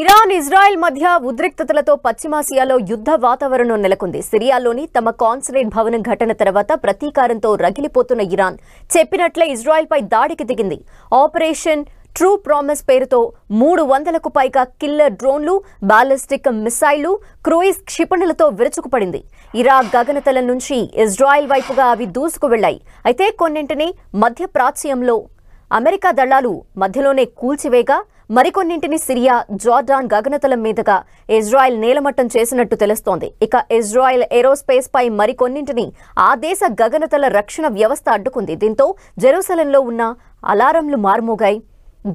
Iran Israel మధ్య ఉద్రిక్తతలతో పశ్చిమాసియాలో యుద్ధ వాతావరణం నెలకొంది సిరియాలోని తమ కాన్సులేట్ భవనం ఘటన తర్వాత ప్రతీకారంతో రగిలిపోతున్న ఇరాన్ చెప్పినట్లే ఇజ్రాయెల్పై దాడికి దిగింది ఆపరేషన్ ట్రూ ప్రామిస్ పేరుతో మూడు వందలకు పైగా కిల్లర్ డ్రోన్లు బాలిస్టిక్ మిసైళ్లు క్రూయిజ్ క్షిపణులతో విరుచుకుపడింది ఇరాక్ గగనతల నుంచి ఇజ్రాయెల్ వైపుగా అవి దూసుకు వెళ్లాయి అయితే కొన్నింటిని మధ్య ప్రాచ్యంలో అమెరికా దళాలు మధ్యలోనే కూల్చివేగా మరికొన్నింటిని సిరియా జార్డాన్ గగనతలం మీదుగా ఇజ్రాయెల్ నేలమట్టం చేసినట్టు తెలుస్తోంది ఇక ఇజ్రాయెల్ ఏరోస్పేస్ పై మరికొన్నింటిని ఆ దేశ గగనతల రక్షణ వ్యవస్థ అడ్డుకుంది దీంతో జెరూసలంలో ఉన్న అలారంలు మారుమోగాయి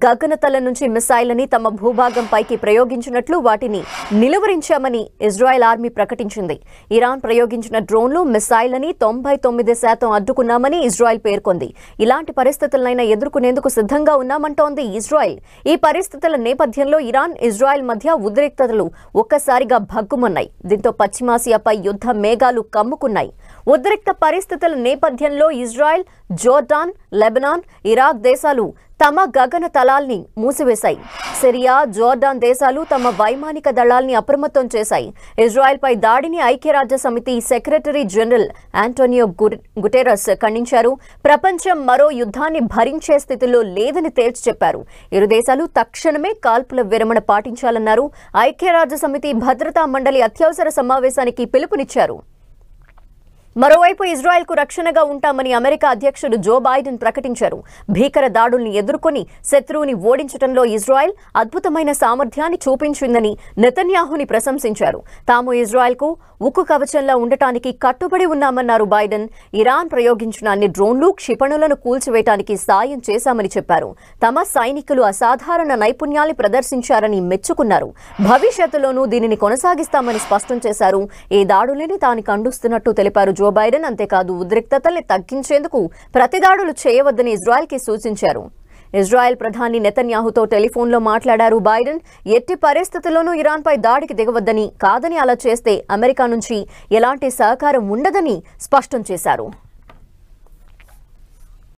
గగనతల నుంచి మిసైల్ని తమ భూభాగంపైకి ప్రయోగించినట్లు వాటిని నిలువరించామని ఇజ్రాయెల్ ఆర్మీ ప్రకటించింది ఇరాన్ ప్రయోగించిన డ్రోన్లు మిసైల్ని తొంభై తొమ్మిది శాతం అడ్డుకున్నామని ఇజ్రాయెల్ పేర్కొంది ఇలాంటి పరిస్థితులనైనా ఎదుర్కొనేందుకు సిద్ధంగా ఉన్నామంటోంది ఇజ్రాయెల్ ఈ పరిస్థితుల నేపథ్యంలో ఇరాన్ ఇజ్రాయెల్ మధ్య ఉద్రిక్తతలు ఒక్కసారిగా భగ్గుమన్నాయి దీంతో పశ్చిమాసియాపై యుద్ధ మేఘాలు కమ్ముకున్నాయి ఉద్రిక్త పరిస్థితుల నేపథ్యంలో ఇజ్రాయెల్ జోర్డాన్ లెబనాన్ ఇరాక్ దేశాలు తమ గగన తలాల్ని మూసివేశాయి సిరియా జోర్డాన్ దేశాలు తమ వైమానిక దళాల్ని అప్రమత్తం చేశాయి ఇజ్రాయెల్పై దాడిని ఐక్యరాజ్య సమితి సెక్రటరీ జనరల్ ఆంటోనియో గుటెరస్ ఖండించారు ప్రపంచం మరో యుద్ధాన్ని భరించే స్థితిలో లేదని తేల్చి చెప్పారు ఇరు దేశాలు తక్షణమే కాల్పుల విరమణ పాటించాలన్నారు ఐక్యరాజ్య సమితి భద్రతా మండలి అత్యవసర సమావేశానికి పిలుపునిచ్చారు మరోవైపు ఇజ్రాయెల్ కు రక్షణగా ఉంటామని అమెరికా అధ్యక్షుడు జో బైడెన్ ప్రకటించారు భీకర దాడుల్ని ఎదుర్కొని శత్రువుని ఓడించడంలో ఇజ్రాయెల్ అద్భుతమైన సామర్థ్యాన్ని చూపించిందని నెతన్యాహుని ప్రశంసించారు తాము ఇజ్రాయెల్ కు ఉక్కు కవచంలా ఉండటానికి కట్టుబడి ఉన్నామన్నారు బైడెన్ ఇరాన్ ప్రయోగించిన అన్ని డ్రోన్లు క్షిపణులను కూల్చివేయటానికి సాయం చేశామని చెప్పారు తమ సైనికులు అసాధారణ నైపుణ్యాన్ని ప్రదర్శించారని మెచ్చుకున్నారు భవిష్యత్తులోనూ దీనిని కొనసాగిస్తామని స్పష్టం చేశారు ఈ దాడులని తాను ఖండుస్తున్నట్టు తెలిపారు జో జో బైడెన్ అంతేకాదు ఉద్రిక్తతల్ని తగ్గించేందుకు ప్రతిదాడులు చేయవద్దని ఇజ్రాయెల్కి సూచించారు ఇజ్రాయెల్ ప్రధాని నెతన్యాహుతో టెలిఫోన్లో మాట్లాడారు బైడెన్ ఎట్టి పరిస్థితుల్లోనూ ఇరాన్పై దాడికి దిగవద్దని కాదని అలా చేస్తే అమెరికా నుంచి ఎలాంటి సహకారం ఉండదని స్పష్టం చేశారు